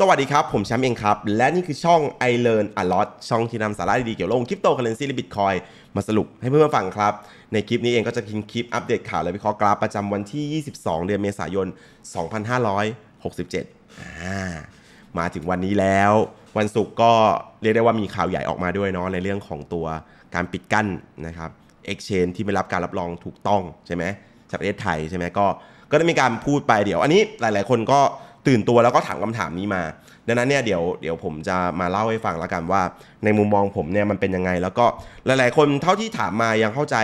สวัสดีครับ ผมแชมป์เองครับ และนี่คือช่อง I Learn a lot ช่องที่นำสาระดีๆ เกี่ยวกับคริปโตเคอเรนซีและบิตคอยมาสรุปให้เพื่อนๆฟังครับ ในคลิปนี้เองก็จะทิ้งคลิปอัปเดตข่าว และวิเคราะห์กราฟประจำวันที่ 22 เดือนเมษายน 2567 มาถึงวันนี้แล้ว วันศุกร์ก็เรียกได้ว่ามีข่าวใหญ่ออกมาด้วยเนาะในเรื่องของตัวการปิดกั้นนะครับ Exchange ที่ไม่รับการรับรองถูกต้องใช่ไหมจากประเทศไทยใช่ไหมก็ก็ได้มีการพูดไปเดี๋ยวอันนี้หลายๆคนก็ตื่นตัวแล้วก็ถามคำถามนี้มา ดังนั้นเนี่ยเดี๋ยวเดี๋ยวผมจะมาเล่าให้ฟังแล้วกันว่า ในมุมมองผมเนี่ยมันเป็นยังไง แล้วก็หลายๆคนเท่าที่ถามมายังเข้าใจ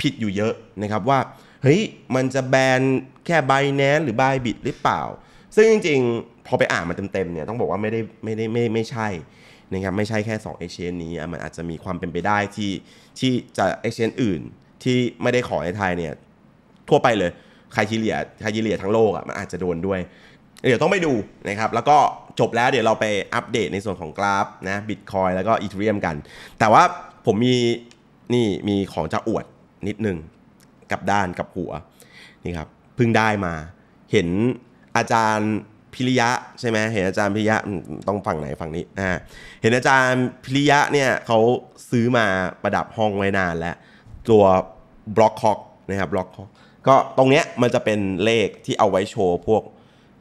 ผิดอยู่เยอะนะครับว่าเฮ้ยมันจะแบนแค่ไบแนนหรือไบบิดหรือเปล่า ซึ่งจริงๆ พอไปอ่านมันเต็มๆเนี่ยต้องบอกว่าไม่ได้ไม่ได้ไม่ไม่ใช่นะครับไม่ใช่แค่2 exchange นี้มันอาจจะมีความเป็นไปได้ที่ที่จะ exchange อื่นที่ไม่ได้ขอในไทยเนี่ยทั่วไปเลยใครทีเหลียใครทีเหลีย ทั้งโลกอะ่ะมันอาจจะโดนด้วยเดี๋ยวต้องไปดูนะครับ แล้วก็จบแล้วเดี๋ยวเราไปอัปเดตในส่วนของกราฟนะบิตคอยแล้วก็อีททเรียมกัน แต่ว่าผมมีนี่มีของจะอวดนิดนึง กับด้านกับหัวนี่ครับเพิ่งได้มาเห็นอาจารย์พิริยะใช่ไหมเห็นอาจารย์พิริยะต้องฝั่งไหนฝั่งนี้อ่าเห็นอาจารย์พิริยะเนี่ยเขาซื้อมาประดับห้องไว้นานแล้ว ตัวบล็อกคอกนะครับบล็อกคอกก็ตรงเนี้ยมันจะเป็นเลขที่เอาไว้โชว์พวก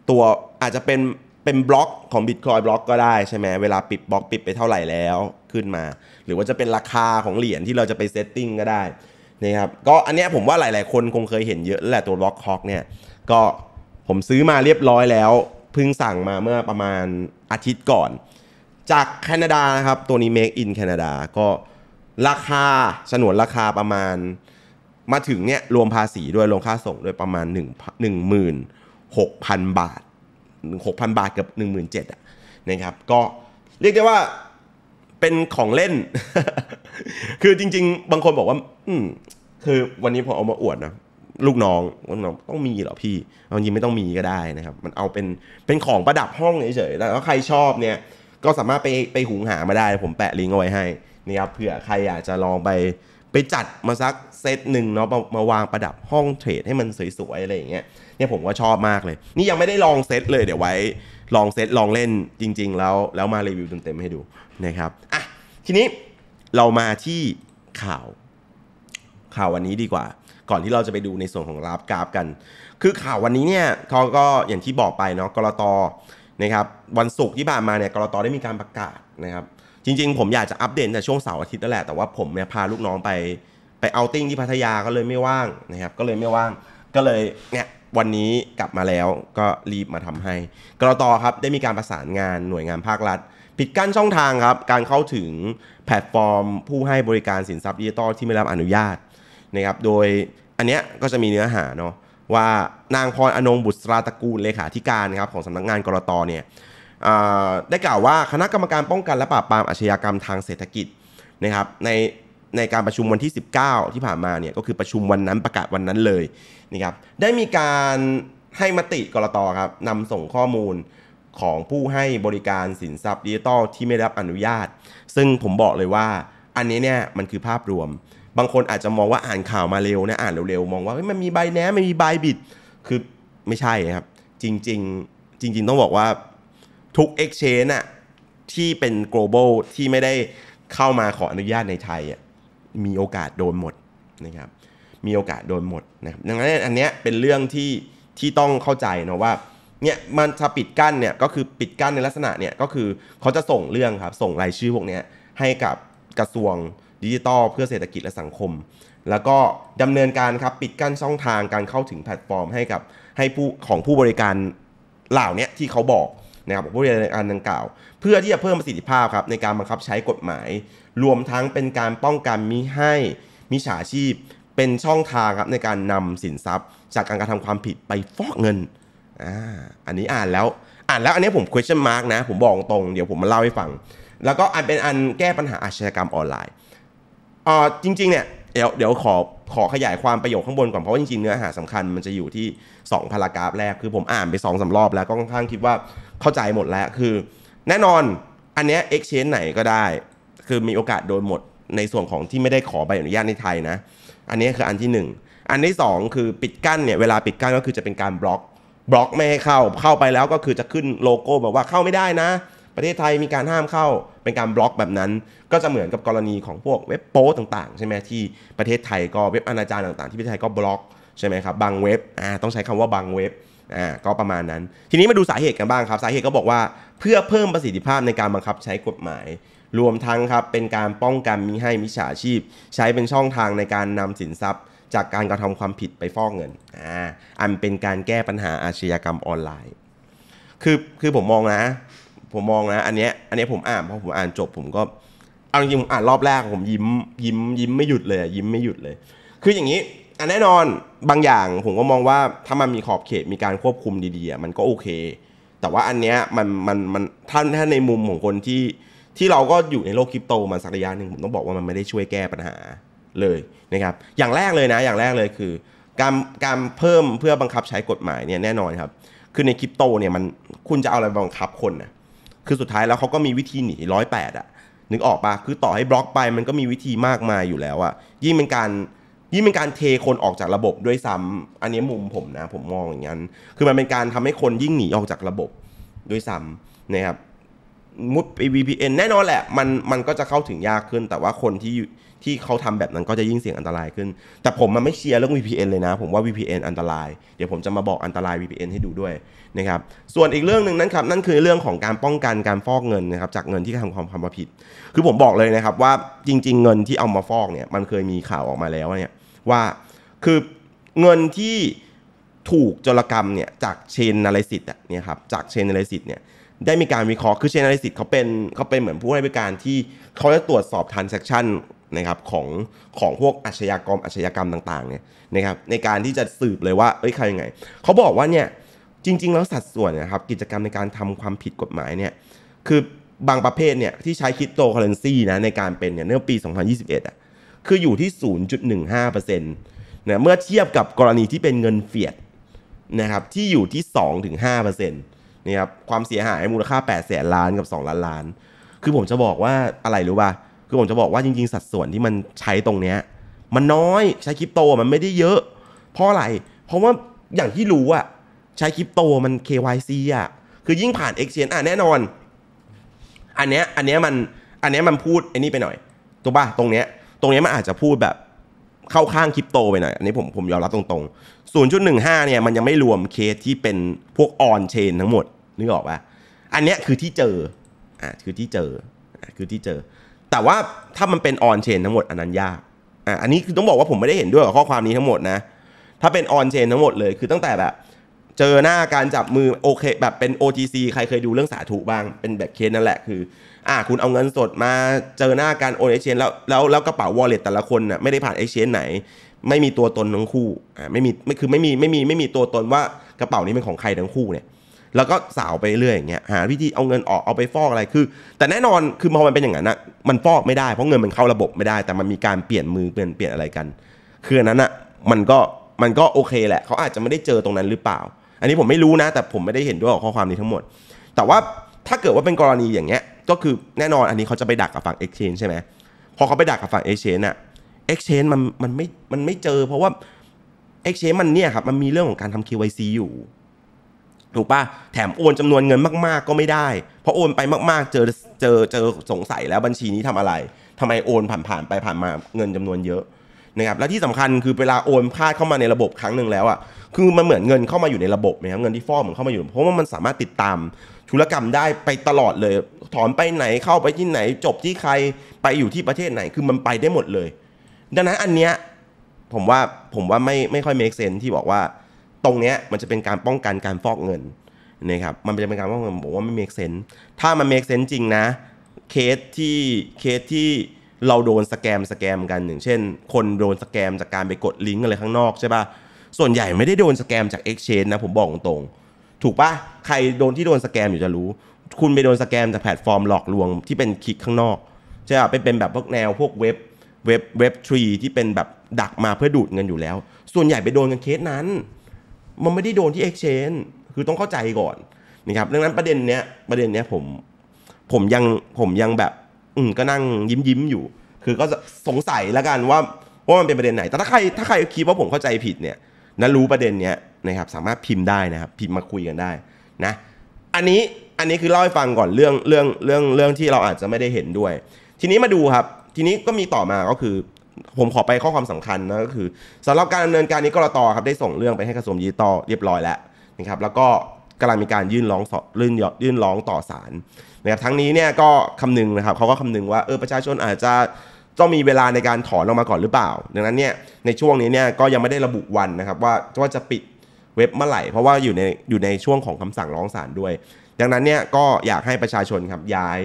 ตัวอาจจะเป็นเป็นบล็อกของบิตคอยบล็อกก็ได้ใช่ไหมเวลาปิดบล็อกปิดไปเท่าไหร่แล้วขึ้นมา หรือว่าจะเป็นราคาของเหรียญที่เราจะไปเซตติ้งก็ได้นะครับก็อันเนี้ยผมว่าหลายๆคนคงเคยเห็นเยอะแหละตัวบล็อกคอกเนี่ยก็ผมซื้อมาเรียบร้อยแล้วเพิ่งสั่งมาเมื่อประมาณอาทิตย์ก่อน จากแคนาดานะครับ ตัวนี้ Make in แคนาดาก็ราคาสนวนราคาประมาณ มาถึงเนี่ยรวมภาษีด้วยรวมค่าส่งด้วยประมาณ1 1 0 0 0 0 6,000 บาท 6,000 บาทกับ 17,000อ่ะนะครับ ก็เรียกได้ว่าเป็นของเล่น คือจริงๆบางคนบอกว่า อืมคือวันนี้ผมเอามาอวดนะลูกน้องลูกน้องต้องมีเหรอพี่บาจริงไม่ต้องมีก็ได้นะครับ มันเอาเป็นเป็นของประดับห้องเฉยๆแล้วใครชอบเนี่ย ก็สามารถไปไปหุงหามาได้ ผมแปะลิงก์เอาไว้ให้นะครับเผื่อใครอยากจะลองไปไปจัดมาสักเซตหนึ่งเนาะมาวางประดับห้องเทรดให้มันสวยๆอะไรอย่างเงี้ยเนี่ยผมว่าชอบมากเลย นี่ยังไม่ได้ลองเซตเลยเดี๋ยวไว้ ลองเซตลองเล่นจริง ๆ แล้วแล้วมารีวิวเต็มๆให้ดูนะครับอ่ะทีนี้เรามาที่ข่าว ข่าววันนี้ดีกว่า ก่อนที่เราจะไปดูในส่วนของราฟกราฟกัน คือข่าววันนี้เนี่ยเขาก็อย่างที่บอกไปเนาะกรตนะครับ วันศุกร์ที่ผ่านมาเนี่ยกรตได้มีการประกาศนะครับ จริง ๆ ผมอยากจะอัปเดตแต่ช่วงเสาร์อาทิตย์นั่นแหละแต่ว่าผมเนี่ยพาลูกน้องไปไปเอาติ้งที่พัทยาก็เลยไม่ว่างนะครับ ก็เลยไม่ว่าง ก็เลยเนี่ยวันนี้กลับมาแล้วก็รีบมาทำให้ กรตครับ ได้มีการประสานงานหน่วยงานภาครัฐปิดกั้นช่องทางครับ การเข้าถึงแพลตฟอร์ม ผู้ให้บริการสินทรัพย์ดิจิตอลที่ไม่รับอนุญาตนะครับโดยอันเนี้ยก็จะมีเนื้อหาเนาะว่านางพรอนงบุตราตระกูลเลขาธิการครับของสำนักงงานกรตเนี่ยได้กล่าวว่าคณะกรรมการป้องกันและปราบปรามอาชญากรรมทางเศรษฐกิจนะครับในในการประชุมวันที่ 19 ที่ผ่านมาเนี่ยก็คือประชุมวันนั้นประกาศวันนั้นเลยนะครับได้มีการให้มติกรตครับนำส่งข้อมูลของผู้ให้บริการสินทรัพย์ดิจิตอลที่ไม่ได้รับอนุญาต ซึ่งผมบอกเลยว่าอันนี้เนี่ยมันคือภาพรวม บางคนอาจจะมองว่าอ่านข่าวมาเร็วนะอ่านเร็วๆมองว่ามันมีใบแนมมันมีใบบิดคือไม่ใช่ครับจริงๆจริงๆ ต้องบอกว่าทุก Exchange อะที่เป็น global ที่ไม่ได้เข้ามาขออนุญาตในไทยอะมีโอกาสโดนหมดนะครับ มีโอกาสโดนหมดนะครับ ดังนั้นอันเนี้ยเป็นเรื่องที่ที่ต้องเข้าใจนะว่า เนี่ยมันจะปิดกั้นเนี่ยก็คือปิดกั้นในลักษณะเนี่ยก็คือเขาจะส่งเรื่องครับ ส่งรายชื่อพวกเนี้ให้กับกระทรวงดิจิทัลเพื่อเศรษฐกิจและสังคม แล้วก็ดำเนินการครับปิดกั้นช่องทางการเข้าถึงแพลตฟอร์มให้กับให้ผู้ของผู้บริการเหล่านี้ที่เขาบอกนะครับของผู้เรียนในการดังกล่าว เพื่อที่จะเพิ่มประสิทธิภาพครับในการบังคับใช้กฎหมาย รวมทั้งเป็นการป้องกันมิให้มิจฉาชีพ เป็นช่องทางครับในการนำสินทรัพย์จากการกระทำความผิดไปฟอกเงิน อ่าอันนี้อ่านแล้ว อ่านแล้วอันนี้ผม question mark นะ ผมบอกตรงเดี๋ยวผมมาเล่าให้ฟัง แล้วก็อันเป็นอันแก้ปัญหาอาชญากรรมออนไลน์อ่อจริงๆเนี่ยเดี๋ยวเดี๋ยวขอขอขยายความประโยคข้างบนก่อนเพราะว่าจริงๆเนื้อหาสำคัญมันจะอยู่ที่ 2 พารากราฟแรกคือผมอ่านไป2อสารอบแล้วก็ค่อนข้างคิดว่าเข้าใจหมดแล้วคือ แน่นอนอันเนี้ย exchange ไหนก็ได้ คือมีโอกาสโดนหมดในส่วนของที่ไม่ได้ขอ ใบอนุญาตในไทยนะ อันนี้คืออันที่ 1 อันที่ 2 คือปิดกั้นเนี่ยเวลาปิดกั้นก็คือจะเป็นการบล็อกบล็อกไม่ให้เข้าเข้าไปแล้วก็คือจะขึ้นโลโก้แบบว่าเข้าไม่ได้นะ ประเทศไทยมีการห้ามเข้าเป็นการบล็อกแบบนั้น ก็จะเหมือนกับกรณีของพวกเว็บโป๊ต่าง ๆใช่ไหมที่ประเทศไทยก็เว็บอนาจารต่างๆ ที่ประเทศไทยก็บล็อกใช่ไหมครับบางเว็บอ่าต้องใช้คำว่าบางเว็บอ่า ก็ประมาณนั้นทีนี้มาดูสาเหตุกันบ้างครับ สาเหตุก็บอกว่าเพื่อเพิ่มประสิทธิภาพในการบังคับใช้กฎหมาย รวมทั้งครับเป็นการป้องกันมิให้มิจฉาชีพ ใช้เป็นช่องทางในการนำสินทรัพย์ จากการกระทำความผิดไปฟอกเงิน อ่าอันเป็นการแก้ปัญหาอาชญากรรมออนไลน์ คือคือผมมองนะ ผมมองนะอันเนี้ยอันเนี้ยผมอ่านพอผมอ่านจบผมก็ เอาจริงผมอ่านรอบแรกผมยิ้มยิ้มยิ้มไม่หยุดเลยยิ้มไม่หยุดเลย คืออย่างนี้อันแน่นอนบางอย่างผมก็มองว่าถ้ามันมีขอบเขตมีการควบคุมดีๆมันก็โอเค แต่ว่าอันเนี้ยมันมันมันท่านถ้าในมุมของคนที่ ที่เราก็อยู่ในโลกคริปโตมาสักระยะหนึ่งผมต้องบอกว่ามันไม่ได้ช่วยแก้ปัญหาเลยนะครับอย่างแรกเลยนะอย่างแรกเลยคือการการเพิ่มเพื่อบังคับใช้กฎหมายเนี่ยแน่นอนครับ คือในคริปโตเนี่ยมันคุณจะเอาอะไรบังคับคนนะคือสุดท้ายแล้วเขาก็มีวิธีหนีร้อยแปดอะนึกออกปะคือต่อให้บล็อกไปมันก็มีวิธีมากมายอยู่แล้วอะยิ่งเป็นการยิ่งเป็นการเทคนออกจากระบบด้วยซ้ำอันนี้มุมผมนะผมมองอย่างนั้น คือมันเป็นการทำให้คนยิ่งหนีออกจากระบบด้วยซ้ำนะครับ มุด VPN แน่นอนแหละมันมันก็จะเข้าถึงยากขึ้น แต่ว่าคนที่ที่เขาทำแบบนั้นก็จะยิ่งเสี่ยงอันตรายขึ้น แต่ผมมันไม่เชียร์เรื่อง VPN เลยนะ ผมว่า VPN อันตราย เดี๋ยวผมจะมาบอกอันตราย VPN ให้ดูด้วยนะครับ ส่วนอีกเรื่องหนึ่งนั้นครับนั่นคือเรื่องของการป้องกันการฟอกเงินนะครับจากเงินที่ทำความความผิด คือผมบอกเลยนะครับว่าจริง ๆ เงินที่เอามาฟอกเนี่ยมันเคยมีข่าวออกมาแล้วเนี่ยว่าคือเงินที่ถูกจรกรรมเนี่ยจากเชนนาลิสิตอ่ะเนี่ยครับจากเชนนาลิสิตเนี่ยได้มีการวิเคราะห์คือเชนนาลิสิตเขาเป็นเขาเป็นเหมือนผู้ให้บริการที่เขาจะตรวจสอบทรานเซ็คชันนะครับของของพวกอาชญากรอาชญากรรมต่างๆเนี่ยนะครับในการที่จะสืบเลยว่า เอ้ย ใครยังไงเขาบอกว่าเนี่ยจริงๆ แล้วสัดส่วนนะครับกิจกรรมในการทำความผิดกฎหมายเนี่ยคือบางประเภทเนี่ยที่ใช้คริปโตเคอเรนซีนะในการเป็นเนี่ยเนื่อปี 2021อ่ะคืออยู่ที่ 0.15%นะเมื่อเทียบกับกรณีที่เป็นเงินเฟียดนะครับ ที่อยู่ที่ 2-5%นะครับ ความเสียหายมูลค่า8แสนล้านกับ 2 ล้านล้าน คือผมจะบอกว่าอะไรรู้ป่ะ คือผมจะบอกว่าจริงๆ สัดส่วนที่มันใช้ตรงเนี้ยมันน้อยใช้คริปโต มันไม่ได้เยอะ เพราะอะไร เพราะว่าอย่างที่รู้อะใช้คริปโตมัน KYC อะคือยิ่งผ่าน Exchange อ่ะแน่นอน อันเนี้ยอันเนี้ยมันอันเนี้ยมันพูดไอ้นี่ไปหน่อยตูวป่ะตรงเนี้ยตรงนี้มันอาจจะพูดแบบเข้าข้างคริปโตไปหน่อยอันนี้ผมผมยอมรับตรงๆ0.15เนี่ยมันยังไม่รวมเคสที่เป็นพวกออนเชนทั้งหมดนึกออกปะอันเนี้ยคือที่เจออ่าคือที่เจออ่าคือที่เจอ แต่ว่าถ้ามันเป็นออนเชนทั้งหมดอันนั้นยากอ่าอันนี้คือต้องบอกว่าผมไม่ได้เห็นด้วยกับข้อความนี้ทั้งหมดนะถ้าเป็นออนเชนทั้งหมดเลยคือตั้งแต่แบบ เจอหน้าการจับมือโอเค แบบเป็น OTC ใครเคยดูเรื่องสาธุบ้างเป็นแบบเคสนั่นแหละคืออ่าคุณเอาเงินสดมาเจอหน้าการโอนเอเชแนนแล้วแล้วแล้วกระเป๋าวอลเล็ตแต่ละคนน่ะไม่ได้ผ่านเอเชแนนไหน ไม่มีตัวตนทั้งคู่อ่าไม่มีไม่คือไม่มีไม่มีไม่มีตัวตนว่ากระเป๋านี้เป็นของใครทั้งคู่เนี่ย แล้วก็สาวไปเรื่อยอย่างเงี้ยหาวิธีเอาเงินออกเอาไปฟอกอะไรคือ แต่แน่นอนคือพอมันเป็นอย่างนั้นนะมันฟอกไม่ได้เพราะเงินมันเข้าระบบไม่ได้ แต่มันมีการเปลี่ยนมือเปลี่ยนเปลี่ยนอะไรกัน คือนั้นอ่ะมันก็มันก็โอเคแหละเขาอาจจะไม่ได้เจอตรงนั้นหรือเปล่า อันนี้ผมไม่รู้นะ แต่ผมไม่ได้เห็นด้วยกับข้อความนี้ทั้งหมด แต่ว่าถ้าเกิดว่าเป็นกรณีอย่างเงี้ยก็คือแน่นอนอันนี้เขาจะไปดักกับฝั่ง Exchange ใช่ไหมพอเขาไปดักกับฝั่ง Exchange อะ Exchange มันมันไม่มันไม่เจอเพราะว่า Exchange มันเนี่ยครับมันมีเรื่องของการทำ KYC อยู่ ถูกปะแถมโอนจำนวนเงินมากๆก็ไม่ได้ เพราะโอนไปมากๆ เจอเจอเจอสงสัยแล้ว บัญชีนี้ทำอะไร ทำไมโอน ผ่านๆไปผ่านมาเงินจำนวนเยอะนะครับและที่สำคัญคือเวลาโอนพลาดเข้ามาในระบบครั้งหนึ่งแล้วอะคือมันเหมือนเงินเข้ามาอยู่ในระบบนะครับเงินที่ฟอร์มเข้ามาอยู่ เพราะว่ามันสามารถติดตามธุรกรรมได้ไปตลอดเลยถอนไปไหนเข้าไปที่ไหนจบที่ใครไปอยู่ที่ประเทศไหนคือมันไปได้หมดเลย ดังนั้นอันเนี้ยผมว่าผมว่าไม่ไม่ค่อยเมกเซนที่บอกว่าตรงเนี้ยมันจะเป็นการป้องกันการฟอกเงินนะครับมันจะเป็นการป้องกันผมว่าไม่เมกเซนถ้ามันเมกเซนจริงนะเคสที่เคสที่เราโดนสแกมสแกมกันอย่าง เช่น คนโดนสแกมจากการไปกดลิงก์อะไรข้างนอกใช่ป่ะส่วนใหญ่ไม่ได้โดนสแกมจาก Exchange นะผมบอกตรงงถูกปะใครโดนที่โดนสแกมอยู่จะรู้ คุณไปโดนสแกมจากแพลตฟอร์มหลอกลวงที่เป็นคลิกข้างนอกใช่ป่ะเป็นแบบพวกแนวพวกเว็บเว็บเว็บทรีที่เป็นแบบดักมาเพื่อดูดเงินอยู่แล้ว ส่วนใหญ่ไปโดนกันเคสนั้น มันไม่ได้โดนที่ e x c h a n g นคือต้องเข้าใจก่อนนะครับดังนั้นประเด็นเนี้ยประเด็นเนี้ยผมผมยังผมยังแบบอืมก็นั่งยิ้มยิ้มอยู่ คือก็สงสัยแล้วกันว่าว่ามันเป็นประเด็นไหน แต่ถ้าใครถ้าใครคิดว่าผมเข้าใจผิดเนี่ยนันรู้ประเด็นเนี้ยนะครับสามารถพิมพ์ได้นะครับ พิมพ์มาคุยกันได้นะอันนี้อันนี้คือ เล่าให้ฟังก่อนเรื่องเรื่องเรื่องเรื่องที่เราอาจจะไม่ได้เห็นด้วย ทีนี้มาดูครับทีนี้ก็มีต่อมาก็คือ ผมขอไปข้อความสำคัญ นะก็คือ สำหรับการดำเนินการนี้กรตครับได้ส่งเรื่องไปให้กระทรวงดิจิตอลเรียบร้อยแล้วนะครับแล้วก็กำลังมีการยื่นร้องสยื่นยื่นร้องต่อศาลนะครับทั้งนี้เนี่ยก็คำนึงนะครับเขาก็คำนึงว่าเออประชาชนอาจจะต้องมีเวลาในการถอนออกมาก่อนหรือเปล่า ดังนั้นเนี่ยในช่วงนี้เนี่ยก็ยังไม่ได้ระบุวันนะครับ ว่าว่าจะปิดเว็บเมื่อไหร่เพราะว่าอยู่ในอยู่ในช่วงของคำสั่งร้องศาลด้วย ดังนั้นเนี่ยก็อยากให้ประชาชนครับ ย้าย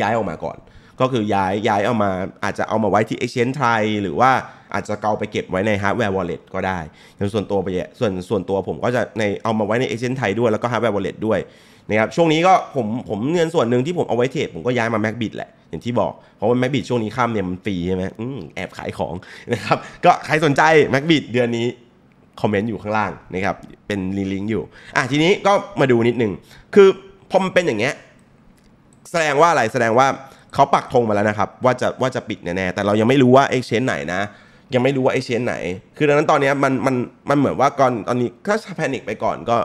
ย้ายออกมาก่อน ก็คือย้ายย้ายเอามาอาจจะเอามาไว้ที่ Exchange ไทยหรือว่าอาจจะเกาไปเก็บไว้ในฮาร์ดแวร์วอลเล็ตก็ได้ยงส่วนตัวไปส่วนส่วนตัวผมก็จะในเอามาไว้ใน Exchange ไทยด้วยแล้วก็ฮาร์ดแวร์วอลเล็ตด้วยนะครับช่วงนี้ก็ผมผมเงินส่วนหนึ่งที่ผมเอาไว้เทรดผมก็ย้ายมา MacBit แหละอย่างที่บอกเพราะว่า MacBit ช่วงนี้ข้ามเนี่ยมันฟรีใช่ไหมอแอบขายของนะครับก็ใครสนใจ MacBit เดือนนี้คอมเมนต์อยู่ข้างล่างนะครับเป็นลิงก์อยู่อ่ะทีนี้ก็มาดูนิดนึงคือพอมันเป็นอย่างเงี้ยแสดงว่าอะไรแสดงว่าเขาปักธงมาแล้วนะครับว่าจะว่าจะปิดแน่แต่เรายังไม่รู้ว่าเอ็กชนไหนนะ ยังไม่รู้ว่าไอ้เชนไหน คือดังนั้นตอนนี้มันมันมันเหมือนว่าก่อนตอนนี้ถ้าแพนิคไปก่อนก็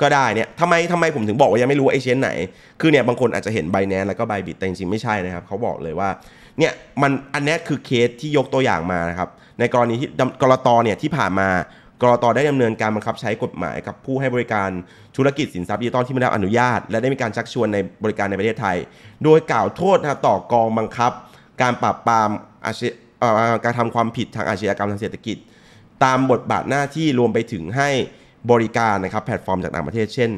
ก็ได้เนี่ยทำไมทำไมผมถึงบอกว่ายังไม่รู้ไเอเชนไหน คือเนี่ยบางคนอาจจะเห็นไบแนนแล้วก็ไบบิตแต่จริงๆ ไม่ใช่นะครับเขาบอกเลยว่าเนี่ยมันอันนี้คือเคสที่ยกตัวอย่างมานะครับในกรณีที่กรตเนี่ยที่ผ่านมากรอตได้ดำเนินการบังคับใช้กฎหมายกับผู้ให้บริการธุรกิจสินทรัพย์ดิจิตอลที่ไม่ได้อนุญาต และได้มีการชักชวนในบริการในประเทศไทย โดยกล่าวโทษต่อกองบังคับ การปราบปรามการทำความผิดทางอาชญากรรมทางเศรษฐกิจ ตามบทบาทหน้าที่รวมไปถึงให้บริการนะครับแพลตฟอร์มจากต่างประเทศเช่น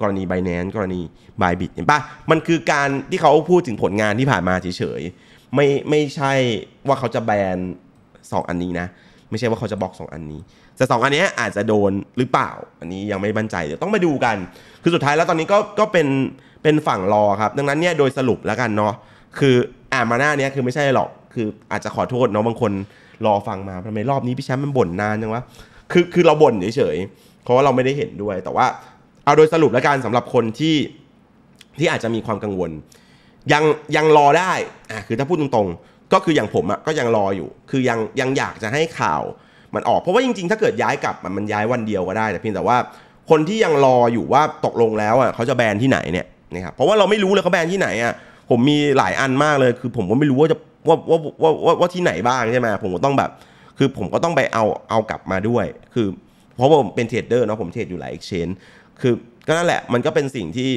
กรณี b บแ a n c e กรณี b ายบิ t เห็นปะมันคือการที่เขาพูดถึงผลงานที่ผ่านมาเฉยๆไม่ไม่ใช่ว่าเขาจะแบนสองอันนี้นะไม่ใช่ว่าเขาจะบล็อก2อันนี้ แต่สอันนี้อาจจะโดนหรือเปล่า อันนี้ยังไม่บั่นใจเดี๋ยวต้องมาดูกัน คือสุดท้ายแล้วตอนนี้ก็ก็เป็นเป็นฝั่งรอครับดังนั้นเนี่ยโดยสรุปแล้วกันเนาะคืออ่ามาหน้านี้คือไม่ใช่หรอกคืออาจจะขอโทษเนาะบางคนรอฟังมาทำไมรอบนี้พี่แชมป์มันบ่นนานจังวะคือคือเราบ่นเฉยๆเพราะว่าเราไม่ได้เห็นด้วย แต่ว่าเอาโดยสรุปแล้วกันสำหรับคนที่ที่อาจจะมีความกังวล ยังยังรอได้อ่าคือถ้าพูดตรงๆก็คืออย่างผมอะก็ยังรออยู่คือยังยังอยากจะให้ข่าวมันออกเพราะว่าจริงๆ ถ้าเกิดย้ายกลับมันย้ายวันเดียวก็ได้ แต่เพียงแต่ว่าคนที่ยังรออยู่ว่าตกลงแล้วอ่ะเขาจะแบนที่ไหนเนี่ยนะครับเพราะว่าเราไม่รู้เลยเขาแบนที่ไหนอ่ะผมมีหลายอันมากเลยคือ ผมก็ไม่รู้ว่าจะว่าว่าว่าว่าว่าที่ไหนบ้างใช่ไหมผมก็ต้องแบบ คือผมก็ต้องไปเอาเอากลับมาด้วย คือ เพราะผมเป็นเทรดเดอร์เนาะผมเทรดอยู่หลายเอ็กชแนนคือก็นั่นแหละมันก็เป็นสิ่งที่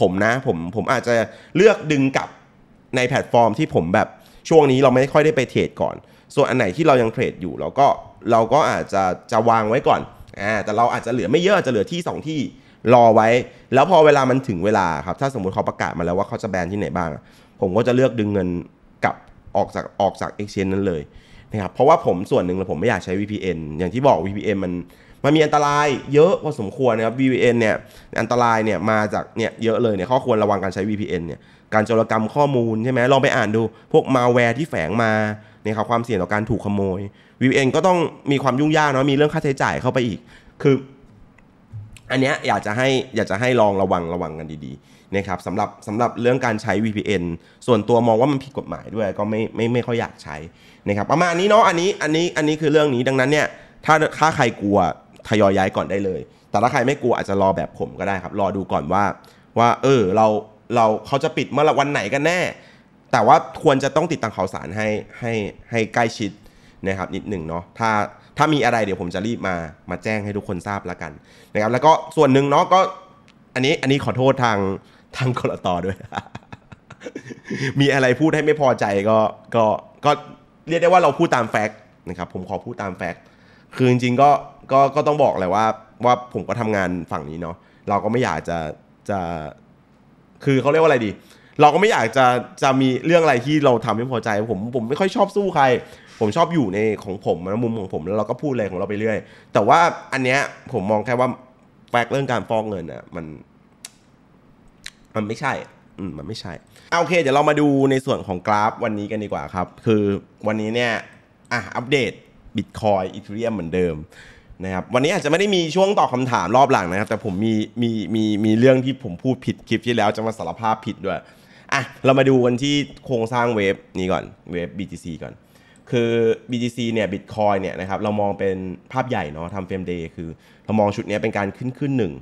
ผมนะผมผมอาจจะเลือกดึงกลับในแพลตฟอร์มที่ผมแบบช่วงนี้เราไม่ค่อยได้ไปเทรดก่อน ส่วนอันไหนที่เรายังเทรดอยู่เราก็ เราก็อาจจะจะวางไว้ก่อนอ่าแต่เราอาจจะเหลือไม่เยอะจะเหลือที่ 2 ที่รอไว้ แล้วพอเวลามันถึงเวลาครับ ถ้าสมมติเขาประกาศมาแล้วว่าเขาจะแบนที่ไหนบ้าง ผมก็จะเลือกดึงเงินกลับออกจากออกจากเอ็กชแนนนั้นเลยนะครับ เพราะว่าผมส่วนหนึ่งเราผมไม่อยากใช้ VPN อย่างที่บอก VPN มันมันมีอันตราย เยอะพอสมควรนะครับ VPN เนี่ยอันตรายเนี่ยมาจากเนี่ยเยอะเลยเนี่ยข้อควรระวังการใช้ VPN เนี่ยการจรกรรมข้อมูลใช่ไหมลองไปอ่านดู พวกมาแวร์ที่แฝงมาเนี่ยครับความเสี่ยงต่อการถูกขโมยวีเอก็ต้องมีความยุ่งยากเนาะมีเรื่องค่าใช้จ่ายเข้าไปอีก คือ อันเนี้ยอยากจะให้อยากจะให้ลองระวังระวังกันดีๆนะครับสำหรับสำหรับเรื่องการใช้ VPN ส่วนตัวมองว่ามันผิดกฎหมายด้วยก็ไม่ไม่ไม่ค่อยอยากใช้นะครับประมาณนี้เนาะอันนี้อันนี้ อันนี้คือเรื่องนี้ดังนั้นเนี่ย ถ้าถ้าใครกลัวทยอยย้ายก่อนได้เลย แต่ถ้าใครไม่กลัวอาจจะรอแบบผมก็ได้ครับรอดูก่อนว่าว่าเออเราเราเขาจะปิดเมื่อวันไหนกันแน่ แต่ว่าควรจะต้องติดตามข่าวสารให้ให้ให้ใกล้ชิดนะครับ นิดหนึ่งเนาะ ถ้าถ้ามีอะไรเดี๋ยวผมจะรีบมามาแจ้งให้ทุกคนทราบแล้วกันนะครับ แล้วก็ส่วนหนึ่งเนาะก็ อันนี้อันนี้ขอโทษทางทางกรตด้วย มีอะไรพูดให้ไม่พอใจก็ก็ก็เรียกได้ว่าเราพูดตามแฟกต์นะครับ ผมขอพูดตามแฟกต์คือจริงๆก็ก็ก็ต้องบอกแหละว่าว่าผมก็ทำงานฝั่งนี้เนาะเราก็ไม่อยากจะจะคือเขาเรียกว่าอะไรดี เราก็ไม่อยากจะจะมีเรื่องอะไรที่เราทำไม่พอใจ ผมผมไม่ค่อยชอบสู้ใคร ผมชอบอยู่ในของผมนะมุมของผมแล้วเราก็พูดอะไรของเราไปเรื่อยแต่ว่าอันเนี้ยผมมองแค่ว่าแฟกเรื่องการฟ้องเงินอ่ะมัน มันไม่ใช่ อืมมันไม่ใช่เอาโอเคเดี๋ยวเรามาดูในส่วนของกราฟ วันนี้กันดีกว่าครับ คือวันนี้เนี่ย อ่ะอัปเดตบิตคอยอีเทเรียมเหมือนเดิมนะครับวันนี้อาจจะไม่ได้มีช่วงตอบคาถามรอบหลังนะครับ แต่ผมมีมีมีมีเรื่องที่ผมพูดผิดคลิปที่แล้ว จะมาสารภาพผิดด้วย อ่ะ เรามาดูกันที่โครงสร้างเวฟนี้ก่อน เวฟ BTC ก่อน คือ BTC เนี่ย Bitcoin เนี่ยนะครับ เรามองเป็นภาพใหญ่เนาะทำเฟรมเดย์คือ เรามองชุดนี้เป็นการขึ้นขึ้นหนึ่ง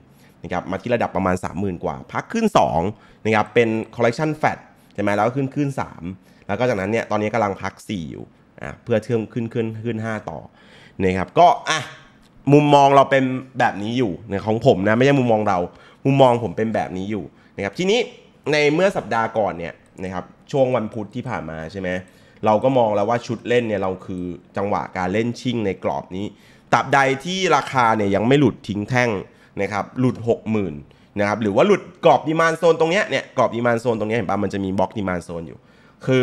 นะครับ มาที่ระดับประมาณ 30,000 กว่า พักขึ้น2นะครับ เป็นคอลเลกชันแฟตใช่ไหมแล้วก็ขึ้นขึ้น 3 แล้วก็จากนั้นเนี่ย ตอนนี้กำลังพัก 4 อยู่ อ่ะ เพื่อเชื่อมขึ้นขึ้นขึ้น 5 ต่อนะครับ ก็อ่ะมุมมองเราเป็นแบบนี้อยู่นะของผมนะไม่ใช่มุมมองเรา มุมมองผมเป็นแบบนี้อยู่นะครับทีนี้ในเมื่อสัปดาห์ก่อนเนี่ยนะครับ ช่วงวันพุธที่ผ่านมาใช่ไหมเราก็มองแล้วว่าชุดเล่นเนี่ยเราคือจังหวะการเล่นชิ่งในกรอบนี้ ตับใดที่ราคาเนี่ยยังไม่หลุดทิ้งแท่งนะครับหลุด60,000นะครับ หรือว่าหลุดกรอบดีมานโซนตรงเนี้ยเนี่ยกรอบดีมานโซนตรงเนี้ยเห็นปะมันจะมีบล็อกดีมานโซนอยู่ คือ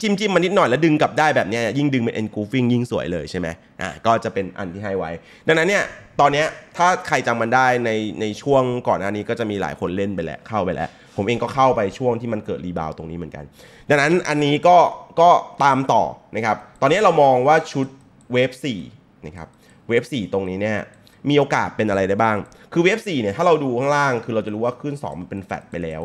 จิ้มจิ้มมานิดหน่อยแล้วดึงกลับได้แบบนี้ยิ่งดึงเป็น end grooving ยิ่งสวยเลยใช่ไหมอ่ะก็จะเป็นอันที่ให้ไว้ ดังนั้นเนี่ยตอนนี้ถ้าใครจำมันได้ในในช่วงก่อนหน้านี้ก็จะมีหลายคนเล่นไปแล้วเข้าไปแล้ว ผมเองก็เข้าไปช่วงที่มันเกิดรีบาวตรงนี้เหมือนกัน ดังนั้นอันนี้ก็ก็ตามต่อนะครับ ตอนนี้เรามองว่าชุดเวฟ4นะครับเวฟ4ตรงนี้เนี่ย มีโอกาสเป็นอะไรได้บ้าง คือเวฟ4เนี่ยถ้าเราดูข้างล่างคือเราจะรู้ว่าขึ้น2มันเป็นแฟตไปแล้ว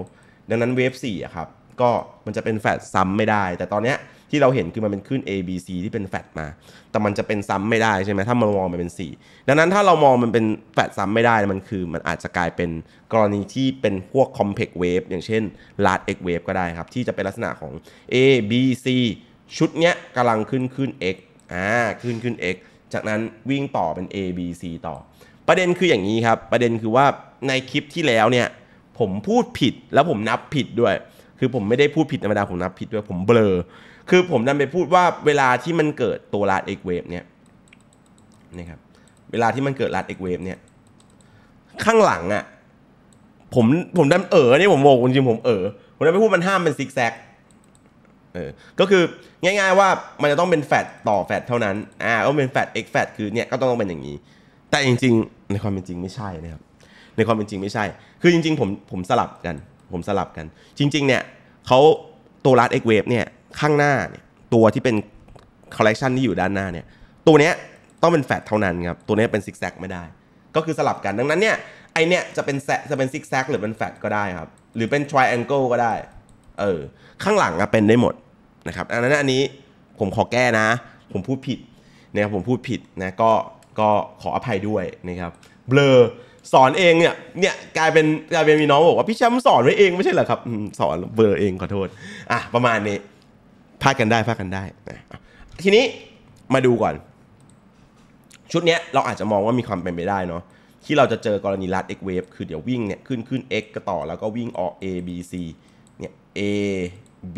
ดังนั้นเวฟ4อะครับก็มันจะเป็นแฟดซ้ำไม่ได้ แต่ตอนเนี้ยที่เราเห็นคือมันเป็นขึ้น A B C ที่เป็นแฟดมา แต่มันจะเป็นซ้ำไม่ได้ใช่ไหมถ้ามันมองมันเป็น 4 ดังนั้นถ้าเรามองมันเป็นแฟดซ้ำไม่ได้มันคือ มันอาจจะกลายเป็นกรณีที่เป็นพวกคอมเพก x wave อย่างเช่นล large X wave ก็ได้ครับที่จะเป็นลักษณะของ A B C ชุดเนี้ยกำลังขึ้นขึ้น x อ่าขึ้นขึ้น x จากนั้นวิ่งต่อเป็น A B C ต่อ ประเด็นคืออย่างนี้ครับ ประเด็นคือว่าในคลิปที่แล้วเนี่ยผมพูดผิดแล้วผมนับผิดด้วยคือผมไม่ได้พูดผิดธรรมดาผมนับผิดด้วยผมเบลอ คือผมนั่นไปพูดว่าเวลาที่มันเกิดตัวลาดเอ็กเวฟเนี่ยนะครับ เวลาที่มันเกิดลาดเอ็กเวฟเนี่ย ข้างหลังอะ่ะ ผมผมดันเออเนี่ยผมโงกจริงผมเออ ผมดันไปพูดมันห้ามเป็นซิกแซก เออ ก็คือง่ายๆว่ามันจะต้องเป็นแฟตต่อแฟตเท่านั้น อ่าก็เป็นแฟตเอ็กแฟตคือเนี่ยก็ต้องเป็นอย่างนี้ แต่จริงๆ ในความเป็นจริงไม่ใช่นะครับ ในความเป็นจริงไม่ใช่ คือจริงๆผมผมสลับกันผมสลับกันจริง ๆเนี่ยเขาตัวรัดเอ็กเวฟเนี่ยข้างหน้าเนี่ยตัวที่เป็นคอลเลกชันที่อยู่ด้านหน้าเนี่ย ตัวเนี้ยต้องเป็นแฟตเท่านั้นครับตัวเนี้ยเป็นซิกแซกไม่ได้ ก็คือสลับกันดังนั้นเนี่ยไอเนี่ยจะเป็นแซจะเป็นซิกแซกหรือเป็นแฟตก็ได้ครับ หรือเป็นทริแองเกิลก็ได้เออข้างหลังอะเป็นได้หมดนะครับอันนั้นอันนี้ผมขอแก้นะ ผมพูดผิดนะครับผมพูดผิดนะก็ก็ขออภัยด้วยนะครับเบลอสอนเองเนี่ยเนี่ยกลายเป็นกลายเป็นมีน้องบอกว่าพี่แชมป์สอนไว้เองไม่ใช่เหรอครับสอนเบอร์เองขอโทษ อ่ะ ประมาณนี้พากันได้พากันได้นะทีนี้มาดูก่อน ชุดเนี้ยเราอาจจะมองว่ามีความเป็นไปได้เนาะที่เราจะเจอกรณีลัด x wave คือเดี๋ยววิ่งเนี่ยขึ้นขึ้น x ก็ต่อแล้วก็วิ่งออก a b c เนี่ย a b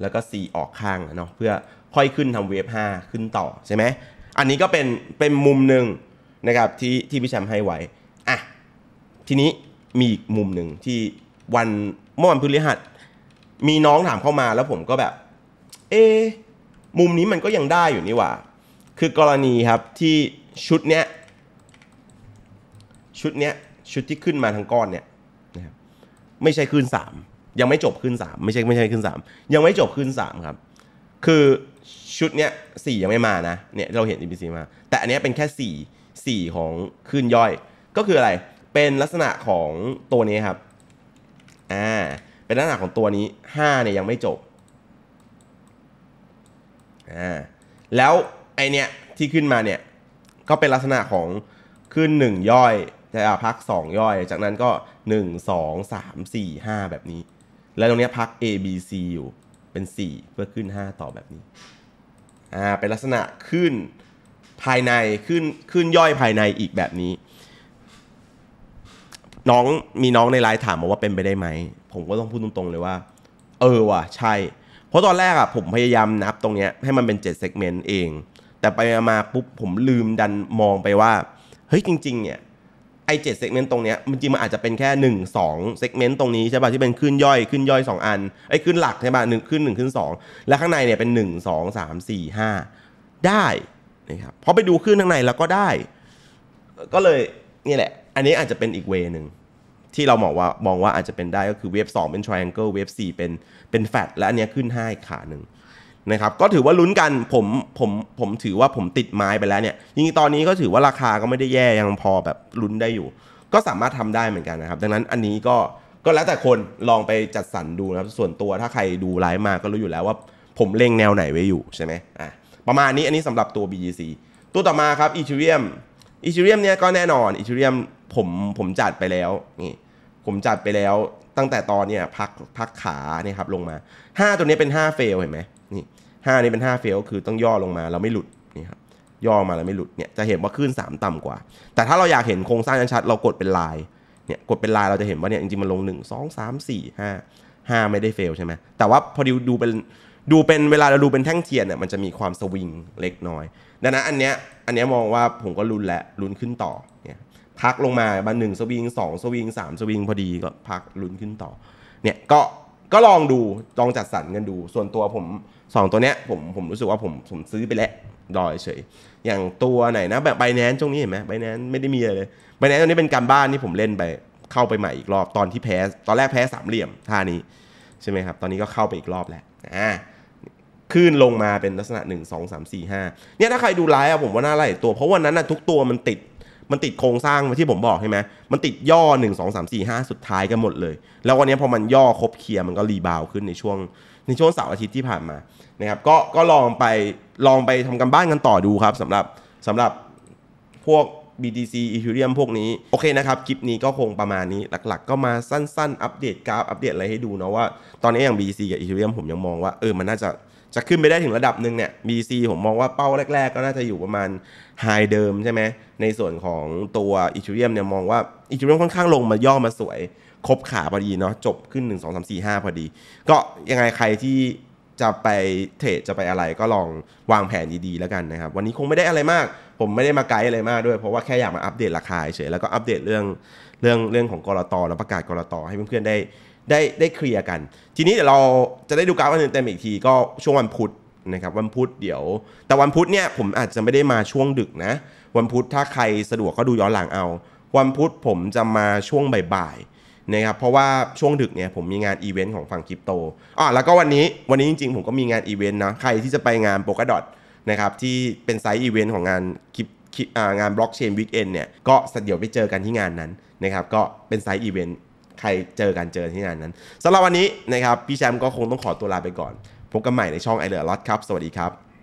แล้วก็ c ออกข้างเนาะเพื่อค่อยขึ้นทำเวฟ5ขึ้นต่อใช่ไหมอันนี้ก็เป็นเป็นมุมหนึ่งนะครับที่ที่พี่แชมป์ให้ไว้อ่ะทีนี้มีอีกมุมหนึ่งที่วันเมื่อวันพฤหัสมีน้องถามเข้ามาแล้วผมก็แบบ เอมุมนี้มันก็ยังได้อยู่นี่หว่าคือกรณีครับที่ชุดเนี้ยชุดเนี้ยชุดที่ขึ้นมาทั้งก้อนเนี่ยนะครับไม่ใช่ขึ้นสามยังไม่จบขึ้นสามไม่ใช่ไม่ใช่ขึ้นสามยังไม่จบขึ้นสามครับคือชุดเนี้ยสี่ยังไม่มานะเนี่ยเราเห็น e ซ c มาแต่อันเนี้ยเป็นแค่สี่4 ของคลื่นย่อย ก็คืออะไรเป็นลักษณะของตัวนี้ครับอ่าเป็นลักษณะของตัวนี้5เนี่ยยังไม่จบอ่าแล้วไอเนี้ยที่ขึ้นมาเนี่ยก็เป็นลักษณะของขึ้น1ย่อยจะพัก 2 ย่อย จากนั้นก็ 1 2 3 4 5 แบบนี้ แล้วตรงนี้พัก A B C อยู่เป็น4 เพื่อขึ้น 5 ต่อแบบนี้อ่าเป็นลักษณะขึ้นภายในขึ้นขึ้นย่อยภายในอีกแบบนี้ น้องมีน้องในไลน์ถามมาว่าเป็นไปได้ไหม ผมก็ต้องพูดตรงๆเลยว่า เออว่ะใช่เพราะตอนแรกอะผมพยายามนับตรงเนี้ยให้มันเป็น7ซกเมนต์เอง แต่ไปมาปุ๊บผมลืมดันมองไปว่า เฮ้ยจริง ๆ เนี่ย ไอเจ็ดเซกเมนต์ตรงเนี้ยมันจริงมันอาจจะเป็นแค่หนึ่งสองเซกเมนต์ตรงนี้ใช่ป่ะที่เป็นขึ้นย่อย ขึ้นย่อยสองอันไอขึ้นหลักใช่ป่ะหนึ่งขึ้นหนึ่งขึ้นสองและข้างใน เนี่ยเป็นหนึ่งสองสามสี่ห้าได้นะครับพอไปดูคลื่นข้างในแล้วก็ได้ ก็เลยนี่แหละ อันนี้อาจจะเป็นอีกเวนึง ที่เรามองว่ามองว่าอาจจะเป็นได้ก็คือเวฟ2เป็นทิแองเกิลเวฟ4เป็นเป็นแฟตและอันนี้ขึ้น5อีกขาหนึ่งนะครับ ก็ถือว่าลุ้นกันผมผมผมถือว่าผมติดไม้ไปแล้วเนี่ยยิ่งตอนนี้ก็ถือว่าราคาก็ไม่ได้แย่ ยังพอแบบลุ้นได้อยู่ ก็สามารถทำได้เหมือนกันนะครับดังนั้นอันนี้ก็ก็แล้วแต่คนลองไปจัดสรรดูนะครับ ส่วนตัวถ้าใครดูไลฟ์มาก็รู้อยู่แล้วว่าผมเล็งแนวไหนไว้อยู่ใช่ไหมอ่ะประมาณนี้อันนี้สำหรับตัว BGC ตัวต่อมาครับอีเทเรียมอีเทเรียมเนี่ยก็แน่นอนอีเทเรียมผม ผมจัดไปแล้วนี่ ผมจัดไปแล้วตั้งแต่ตอนเนี่ยพัก พักขาเนี่ยครับลงมา 5 ตัวนี้เป็น 5เฟลเห็นไหมนี่5นี้เป็น 5 เฟลคือต้องย่อลงมาเราไม่หลุดนี่ครับย่อมาแล้วไม่หลุดเนี่ยจะเห็นว่าขึ้น 3 ต่ำกว่า แต่ถ้าเราอยากเห็นโครงสร้างชัดเรากดเป็นลายเนี่ยกดเป็นลายเราจะเห็นว่าเนี่ยจริงๆมันลง 1 2 3 4 5 5 ไม่ได้เฟลใช่ไหมแต่ว่าพอดูดูเป็นดูเป็นเวลาเราดูเป็นแท่งเทียนเนี่ยมันจะมีความสวิงเล็กน้อยดังนั้นอันเนี้ยอันเนี้ยมองว่าผมก็ลุ้นและลุ้นขึ้นต่อ เนี่ยพักลงมาบันหนึ่งสวิงสองสวิงสามสวิงพอดี ก็พักลุ้นขึ้นต่อ เนี่ย ก็ก็ลองดู ลองจัดสรรกันดู ส่วนตัวผมสองตัวเนี้ยผมผมรู้สึกว่าผมผมซื้อไปแล้วดอยเฉย อย่างตัวไหนนะแบบไบแนนช่วงนี้ เห็นไหมไบแนนไม่ได้มีอะไรเลยไบแนนตัวนี้เป็นการบ้านที่ผมเล่นไปเข้าไปใหม่อีกรอบตอนที่แพ้ ตอนแรกแพ้สามเหลี่ยมท่านี้ใช่ไหมครับ ตอนนี้ก็เข้าไปอีกรอบแล้วอ่าขึ้นลงมาเป็นลักษณะ1 2 3 4 5เนี่ยถ้าใครดูไลฟ์อะผมว่าน่าไล่ตัว เพราะวันนั้นอะทุกตัวมันติดมันติดโครงสร้างที่ผมบอกใช่ไหม มันติดย่อ1 2 3 4 5 สุดท้ายกันหมดเลย แล้ววันนี้พอมันย่อครบเคลียร์มันก็รีบาวขึ้นในช่วง ในช่วงเสาร์อาทิตย์ที่ผ่านมานะครับก็ก็ลองไปลองไปทำกันบ้านกันต่อดูครับสำหรับสำหรับพวก BTC Ethereum พวกนี้โอเคนะครับคลิปนี้ก็คงประมาณนี้หลักๆก็มาสั้น ๆอัปเดตกราฟอัปเดตอะไรให้ดูเนาะว่าตอนนี้อย่าง BTC กับ Ethereum ผมยังมองว่าเออมันน่าจะจะขึ้นไปได้ถึงระดับหนึ่งเนี่ย BC ผมมองว่าเป้าแรกๆ ก็น่าจะอยู่ประมาณไฮเดิมใช่ไหมในส่วนของตัวอีทูเรียมเนี่ยมองว่าอีทูเรียมค่อนข้างลงมาย่อมาสวย ครบขาพอดีเนาะจบขึ้น 1 2 3 4 5 พอดี ก็ยังไงใครที่จะไปเทรดจะไปอะไรก็ลองวางแผนดีๆแล้วกันนะครับ วันนี้คงไม่ได้อะไรมาก ผมไม่ได้มาไกด์อะไรมากด้วยเพราะว่าแค่อยากมาอัปเดตราคาเฉยแล้วก็อัปเดตเรื่องเรื่องเรื่องของกรตอแล้วประกาศกรตอให้เพื่อนๆได้ได้ได้เคลียร์กัน ทีนี้เดี๋ยวเราจะได้ดูกราฟกันเต็มอีกที ก็ช่วงวันพุธนะครับวันพุธเดี๋ยว แต่วันพุธเนี่ยผมอาจจะไม่ได้มาช่วงดึกนะวันพุธถ้าใครสะดวกก็ดูย้อนหลังเอาวันพุธผมจะมาช่วงบ่ายๆนะครับเพราะว่าช่วงดึกเนี่ยผมมีงานอีเวนต์ของฝั่งคริปโตอ๋อแล้วก็วันนี้วันนี้จริงๆผมก็มีงานอีเวนต์นะใครที่จะไปงานโปกดอทนะครับที่เป็นไซต์อีเวนต์ของงานคลิปงานบล็อกเชนวิกเอนเนี่ยก็เดี๋ยวไปเจอกันที่งานนั้นนะครับก็เป็นไซต์อีเวนต์ใครเจอกันเจอที่งานนั้น สำหรับวันนี้นะครับพี่แชมป์ก็คงต้องขอตัวลาไปก่อนพบกันใหม่ในช่องไอเดอร์ลอตครับ สวัสดีครับ